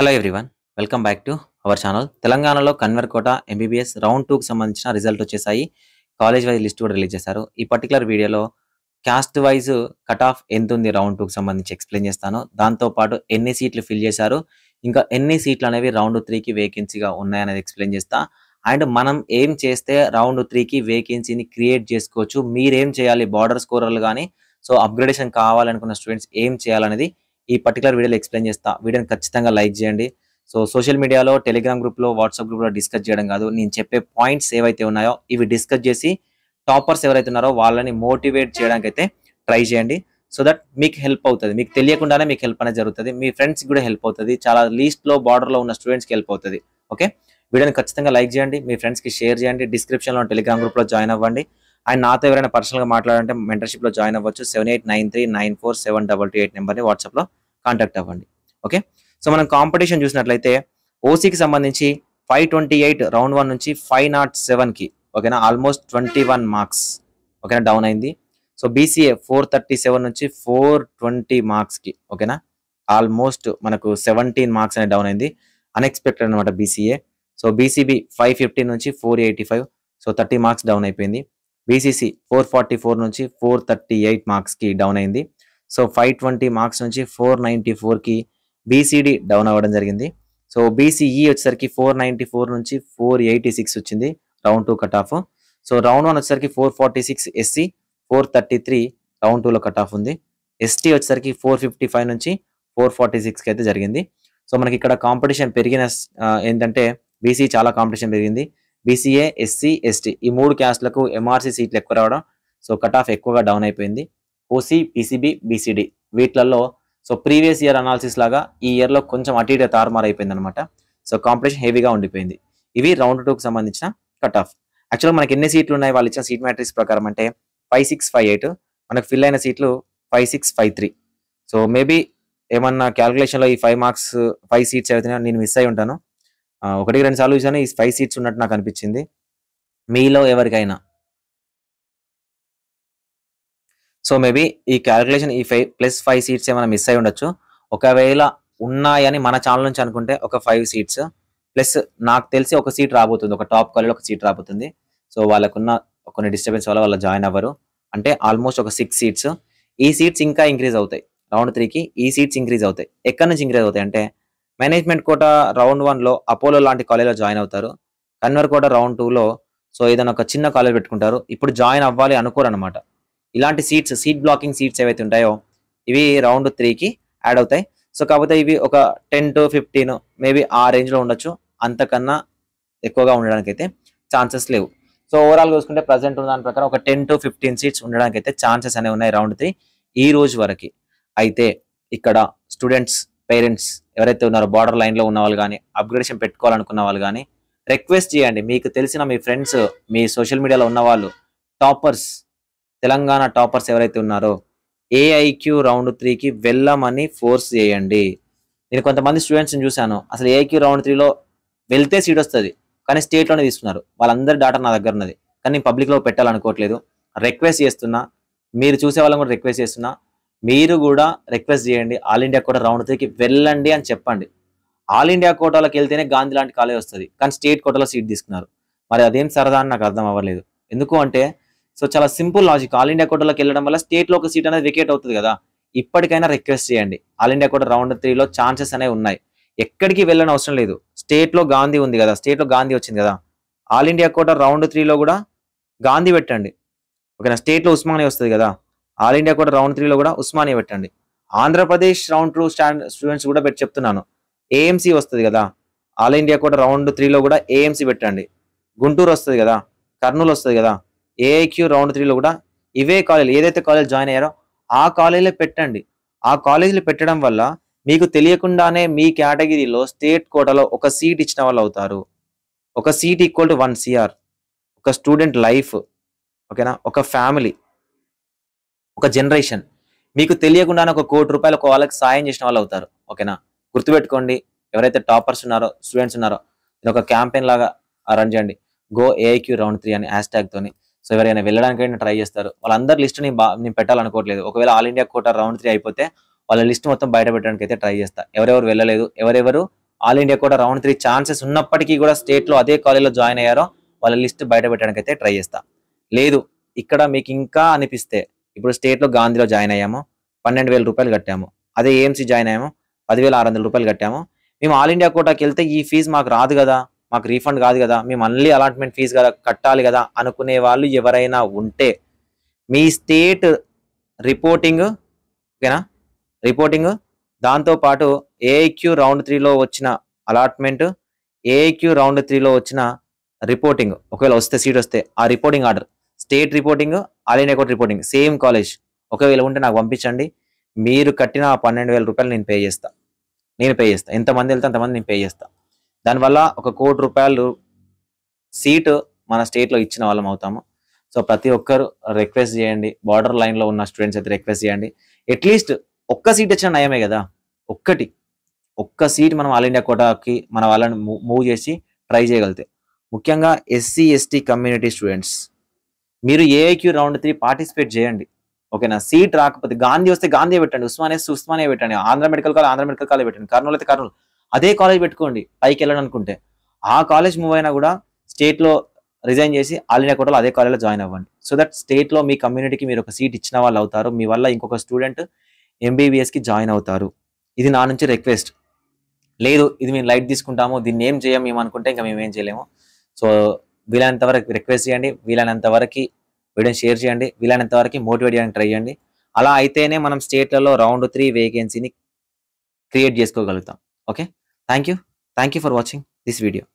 hello everyone welcome back to our channel తెలంగాణలో convener quota MBBS round టూకి సంబంధించిన result వచ్చేసాయి కాలేజ్ వైజ్ లిస్ట్ కూడా రిలీజ్ చేశారు ఈ పర్టికులర్ వీడియోలో క్యాస్ట్ వైజ్ కట్ ఆఫ్ ఎంత ఉంది రౌండ్ టూకి సంబంధించి ఎక్స్ప్లెయిన్ చేస్తాను దాంతోపాటు ఎన్ని సీట్లు ఫిల్ చేశారు ఇంకా ఎన్ని సీట్లు అనేవి రౌండ్ త్రీకి వేకెన్సీగా ఉన్నాయనేది ఎక్స్ప్లెయిన్ చేస్తా అండ్ మనం ఏం చేస్తే రౌండ్ త్రీకి వేకెన్సీని క్రియేట్ చేసుకోవచ్చు మీరేం చేయాలి బార్డర్ స్కోరర్లు కానీ సో అప్గ్రేడేషన్ కావాలనుకున్న స్టూడెంట్స్ ఏం చేయాలనేది ఈ పర్టికులర్ వీడియోలో ఎక్స్ప్లెయిన్ చేస్తా వీడియోని ఖచ్చితంగా లైక్ చేయండి సో సోషల్ మీడియాలో టెలిగ్రామ్ గ్రూప్లో వాట్సాప్ గ్రూప్లో డిస్కస్ చేయడం కాదు నేను చెప్పే పాయింట్స్ ఏవైతే ఉన్నాయో ఇవి డిస్కస్ చేసి టాపర్స్ ఎవరైతే ఉన్నారో వాళ్ళని మోటివేట్ చేయడానికి అయితే ట్రై చేయండి సో దట్ మీకు హెల్ప్ అవుతుంది మీకు తెలియకుండానే మీకు హెల్ప్ అనేది జరుగుతుంది మీ ఫ్రెండ్స్కి కూడా హెల్ప్ అవుతుంది చాలా లీస్ట్లో బార్డర్లో ఉన్న స్టూడెంట్స్కి హెల్ప్ అవుతుంది ఓకే వీడియోని ఖచ్చితంగా లైక్ చేయండి మీ ఫ్రెండ్స్కి షేర్ చేయండి డిస్క్రిప్షన్లో టెలిగ్రామ్ గ్రూప్లో జాయిన్ అవ్వండి అండ్ నాతో ఎవరైనా పర్సనల్గా మాట్లాడాలంటే మెంటర్షిప్లో జాయిన్ అవ్వచ్చు seven eight nine three nine four seven double two eight నెంబర్ని వాట్సాప్లో కాంటాక్ట్ అవ్వండి ఓకే సో మనం కాంపిటీషన్ చూసినట్లయితే ఓసీకి సంబంధించి five twenty eight round one నుంచి ఫైవ్ నాట్ సెవెన్కి ఓకేనా ఆల్మోస్ట్ ట్వంటీ వన్ మార్క్స్ ఓకేనా డౌన్ అయింది so BCA four thirty seven నుంచి ఫోర్ ట్వంటీ మార్క్స్కి ఓకేనా ఆల్మోస్ట్ మనకు సెవెంటీన్ మార్క్స్ అనేది డౌన్ అయింది అన్ఎక్స్పెక్టెడ్ అనమాట BCA so BCB five fifty నుంచి four eighty five so thirty marks down అయిపోయింది బీసీసీ ఫోర్ ఫార్టీ ఫోర్ నుంచి ఫోర్ థర్టీ ఎయిట్ మార్క్స్కి డౌన్ అయింది సో ఫైవ్ ట్వంటీ మార్క్స్ నుంచి ఫోర్ నైంటీ ఫోర్కి బీసీడీ డౌన్ అవ్వడం జరిగింది సో బీసీఈ e వచ్చేసరికి ఫోర్ నైంటీ ఫోర్ నుంచి ఫోర్ ఎయిటీ సిక్స్ వచ్చింది round two cut off so round one వచ్చేసరికి four forty six SC four thirty three round టూలో cut off ఉంది ఎస్టీ వచ్చేసరికి ఫోర్ ఫిఫ్టీ ఫైవ్ నుంచి ఫోర్ ఫార్టీ సిక్స్కి అయితే జరిగింది సో మనకి ఇక్కడ కాంపిటీషన్ పెరిగిన ఏంటంటే బీసీ e చాలా కాంపిటీషన్ పెరిగింది బీసీఏ ఎస్సీ ఎస్టీ ఈ మూడు క్యాస్ట్లకు ఎంఆర్సీ సీట్లు ఎక్కువ రావడం సో కట్ ఆఫ్ ఎక్కువగా డౌన్ అయిపోయింది ఓసీ పీసీబీ బీసీడీ వీటిలలో సో ప్రీవియస్ ఇయర్ అనాలిసిస్ లాగా ఈ ఇయర్లో కొంచెం అటు ఇటు తారుమారు అయిపోయింది అనమాట సో కాంపిటీషన్ హెవీగా ఉండిపోయింది ఇవి రౌండ్ టూకి సంబంధించిన కట్ ఆఫ్ యాక్చువల్గా మనకి ఎన్ని సీట్లు ఉన్నాయి వాళ్ళు ఇచ్చిన సీట్ మ్యాట్రిక్స్ ప్రకారం అంటే ఫైవ్ సిక్స్ ఫైవ్ ఎయిట్ మనకు ఫిల్ అయిన సీట్లు five six five three so maybe ఏమన్నా క్యాలిక్యులేషన్లో ఈ ఫైవ్ మార్క్స్ ఫైవ్ సీట్స్ అవుతున్నాయో నేను మిస్ అయి ఉంటాను ఒకటి రెండు సార్లు చూసాను ఈ ఫైవ్ సీట్స్ ఉన్నట్టు నాకు అనిపించింది మీలో ఎవరికైనా సో మేబీ ఈ క్యాలిక్యులేషన్ ఈ ఫైవ్ ప్లస్ ఫైవ్ సీట్స్ ఏమైనా మిస్ అయి ఉండొచ్చు ఒకవేళ ఉన్నాయని మన ఛానల్ నుంచి అనుకుంటే ఒక ఫైవ్ సీట్స్ ప్లస్ నాకు తెలిసి ఒక సీట్ రాబోతుంది ఒక టాప్ కాలేజ్ ఒక సీట్ రాబోతుంది సో వాళ్ళకున్న కొన్ని డిస్టర్బెన్స్ వల్ల వాళ్ళు జాయిన్ అవ్వరు అంటే ఆల్మోస్ట్ ఒక సిక్స్ సీట్స్ ఈ సీట్స్ ఇంకా ఇంక్రీజ్ అవుతాయి రౌండ్ త్రీకి ఈ సీట్స్ ఇంక్రీజ్ అవుతాయి ఎక్కడి నుంచి ఇంక్రీజ్ అవుతాయి అంటే మేనేజ్మెంట్ కోట రౌండ్ వన్లో అపోలో లాంటి కాలేజ్లో జాయిన్ అవుతారు కన్వర్ కోట రౌండ్ టూలో సో ఏదైనా ఒక చిన్న కాలేజ్ పెట్టుకుంటారు ఇప్పుడు జాయిన్ అవ్వాలి అనుకోరు అనమాట ఇలాంటి సీట్స్ సీట్ బ్లాకింగ్ సీట్స్ ఏవైతే ఉంటాయో ఇవి రౌండ్ త్రీకి యాడ్ అవుతాయి సో కాకపోతే ఇవి ఒక టెన్ టు ఫిఫ్టీన్ మేబీ ఆ రేంజ్లో ఉండొచ్చు అంతకన్నా ఎక్కువగా ఉండడానికి అయితే ఛాన్సెస్ లేవు సో ఓవరాల్ చూసుకుంటే ప్రజెంట్ ఉన్న దాని ప్రకారం ఒక టెన్ టు ఫిఫ్టీన్ సీట్స్ ఉండడానికి అయితే ఛాన్సెస్ అనేవి ఉన్నాయి రౌండ్ త్రీ ఈ రోజు వరకు అయితే ఇక్కడ స్టూడెంట్స్ పేరెంట్స్ ఎవరైతే ఉన్నారో బార్డర్ లైన్లో ఉన్న వాళ్ళు కానీ అప్గ్రేడేషన్ పెట్టుకోవాలనుకున్న వాళ్ళు కానీ రిక్వెస్ట్ చేయండి మీకు తెలిసిన మీ ఫ్రెండ్స్ మీ సోషల్ మీడియాలో ఉన్న వాళ్ళు టాపర్స్ తెలంగాణ టాపర్స్ ఎవరైతే ఉన్నారో ఏఐక్యూ రౌండ్ త్రీకి వెళ్ళమని ఫోర్స్ చేయండి నేను కొంతమంది స్టూడెంట్స్ని చూశాను అసలు ఏఐక్యూ రౌండ్ త్రీలో వెళ్తే సీట్ వస్తుంది కానీ స్టేట్లోనే తీసుకున్నారు వాళ్ళందరి డాటా నా దగ్గర ఉన్నది కానీ నేను పబ్లిక్లో పెట్టాలనుకోవట్లేదు రిక్వెస్ట్ చేస్తున్నా మీరు చూసే వాళ్ళని కూడా రిక్వెస్ట్ చేస్తున్నా మీరు కూడా రిక్వెస్ట్ చేయండి ఆల్ ఇండియా కోటా రౌండ్ త్రీకి వెళ్ళండి అని చెప్పండి ఆల్ ఇండియా కోటాలోకి వెళ్తేనే గాంధీ లాంటి కాలేజ్ వస్తుంది కానీ స్టేట్ కోటాలో సీట్ తీసుకున్నారు మరి అదేం సరదా అని నాకు అర్థం అవ్వలేదు ఎందుకు అంటే సో చాలా సింపుల్ లాజిక్ ఆల్ ఇండియా కోటాలోకి వెళ్ళడం వల్ల స్టేట్లో ఒక సీట్ అనేది వికెట్ అవుతుంది కదా ఇప్పటికైనా రిక్వెస్ట్ చేయండి ఆల్ ఇండియా కోటా రౌండ్ త్రీలో ఛాన్సెస్ అనేవి ఉన్నాయి ఎక్కడికి వెళ్ళని అవసరం లేదు స్టేట్లో గాంధీ ఉంది కదా స్టేట్లో గాంధీ వచ్చింది కదా ఆల్ ఇండియా కోటా రౌండ్ త్రీలో కూడా గాంధీ పెట్టండి ఓకేనా స్టేట్లో ఉస్మానియా వస్తుంది కదా ఆల్ ఇండియా కూడా రౌండ్ త్రీలో కూడా ఉస్మానియా పెట్టండి Andhra Pradesh round two stand students కూడా పెట్టి చెప్తున్నాను ఏఎంసీ వస్తుంది కదా ఆల్ ఇండియా కూడా రౌండ్ త్రీలో కూడా ఏఎంసీ పెట్టండి గుంటూరు వస్తుంది కదా కర్నూలు వస్తుంది కదా ఏఐక్యూ రౌండ్ త్రీలో కూడా ఇవే కాలేజీలు ఏదైతే కాలేజ్ జాయిన్ అయ్యారో ఆ కాలేజీలో పెట్టండి ఆ కాలేజీలు పెట్టడం వల్ల మీకు తెలియకుండానే మీ కేటగిరీలో స్టేట్ కోటలో ఒక సీట్ ఇచ్చిన వాళ్ళు అవుతారు ఒక seat equal to one CR ఒక స్టూడెంట్ లైఫ్ ఓకేనా ఒక ఫ్యామిలీ ఒక జనరేషన్ మీకు తెలియకుండానే ఒక కోటి రూపాయలు ఒక వాళ్ళకి సాయం చేసిన వాళ్ళు అవుతారు ఓకేనా గుర్తుపెట్టుకోండి ఎవరైతే టాపర్స్ ఉన్నారో స్టూడెంట్స్ ఉన్నారో ఇది ఒక క్యాంపెయిన్ లాగా రన్ చేయండి గో ఏఐక్యూ రౌండ్ త్రీ అని హ్యాష్ తోని సో ఎవరైనా వెళ్ళడానికి ట్రై చేస్తారు వాళ్ళందరి లిస్ట్ నేను బా నేను పెట్టాలనుకోవట్లేదు ఒకవేళ all India quota round three అయిపోతే వాళ్ళ లిస్ట్ మొత్తం బయట పెట్టడానికి అయితే ట్రై చేస్తా ఎవరెవరు వెళ్ళలేదు ఎవరెవరు ఆల్ ఇండియా కూడా రౌండ్ త్రీ ఛాన్సెస్ ఉన్నప్పటికీ కూడా స్టేట్లో అదే కాలేజ్లో జాయిన్ అయ్యారో వాళ్ళ లిస్ట్ బయట పెట్టడానికి అయితే ట్రై చేస్తా లేదు ఇక్కడ మీకు ఇంకా అనిపిస్తే ఇప్పుడు స్టేట్లో గాంధీలో జాయిన్ అయ్యాము పన్నెండు వేల రూపాయలు కట్టాము అదే ఏఎంసీ జాయిన్ అయ్యాము పదివేల ఆరు వందల రూపాయలు కట్టాము మేము ఆల్ ఇండియా కోటాకి వెళ్తే ఈ ఫీజు మాకు రాదు కదా మాకు రీఫండ్ కాదు కదా మేము మళ్ళీ అలాట్మెంట్ ఫీజు కదా కట్టాలి కదా అనుకునే వాళ్ళు ఎవరైనా ఉంటే మీ స్టేట్ రిపోర్టింగ్ ఓకేనా రిపోర్టింగ్ దాంతోపాటు ఏఐక్యూ రౌండ్ త్రీలో వచ్చిన అలాట్మెంట్ ఏఐక్యూ రౌండ్ త్రీలో వచ్చిన రిపోర్టింగ్ ఒకవేళ వస్తే సీట్ వస్తే ఆ రిపోర్టింగ్ ఆర్డర్ స్టేట్ రిపోర్టింగ్ ఆలియన్ అకౌంట్ రిపోర్టింగ్ సేమ్ కాలేజ్ ఒకవేళ ఉంటే నాకు పంపించండి మీరు కట్టిన ఆ పన్నెండు వేల రూపాయలు నేను పే చేస్తా నేను పే చేస్తా ఎంతమంది వెళ్తే అంతమంది నేను పే చేస్తా దానివల్ల ఒక కోటి రూపాయలు సీటు మన స్టేట్లో ఇచ్చిన వాళ్ళం అవుతాము సో ప్రతి ఒక్కరు రిక్వెస్ట్ చేయండి బార్డర్ లైన్లో ఉన్న స్టూడెంట్స్ అయితే రిక్వెస్ట్ చేయండి అట్లీస్ట్ ఒక్క సీట్ వచ్చిన నయమే కదా ఒక్కటి ఒక్క సీట్ మనం ఆల్ ఇండియా కోటాకి మన వాళ్ళని మూవ్ చేసి ట్రై చేయగలితే ముఖ్యంగా ఎస్సీ ఎస్టీ కమ్యూనిటీ స్టూడెంట్స్ మీరు ఏఐక్యూ రౌండ్ త్రీ పార్టిసిపేట్ చేయండి ఓకేనా సీట్ రాకపోతే గాంధీ వస్తే గాంధీ పెట్టండి ఉస్మానియా ఉస్మానే పెట్టండి Andhra medical college Andhra medical college పెట్టండి కర్నూలు అయితే కర్నూలు అదే కాలేజ్ పెట్టుకోండి పైకి వెళ్ళండి అనుకుంటే ఆ కాలేజ్ మూవ్ అయినా కూడా స్టేట్లో రిజైన్ చేసి ఆలినా కోటలో అదే కాలేజ్లో జాయిన్ అవ్వండి సో దట్ స్టేట్లో మీ కమ్యూనిటీకి మీరు ఒక సీట్ ఇచ్చిన వాళ్ళు అవుతారు మీ వల్ల ఇంకొక స్టూడెంట్ ఎంబీబీఎస్కి జాయిన్ అవుతారు ఇది నా నుంచి రిక్వెస్ట్ లేదు ఇది మేము లైట్ తీసుకుంటాము దీన్ని ఏం అనుకుంటే ఇంకా మేము ఏం చేయలేము సో వీలైనంత వరకు రిక్వెస్ట్ చేయండి వీలైనంత వరకు వీడియో షేర్ చేయండి వీలైనంత వరకు మోటివేట్ చేయడానికి ట్రై చేయండి అలా అయితేనే మనం స్టేట్లలో రౌండ్ త్రీ వేకెన్సీని క్రియేట్ చేసుకోగలుగుతాం okay thank you thank you for watching this video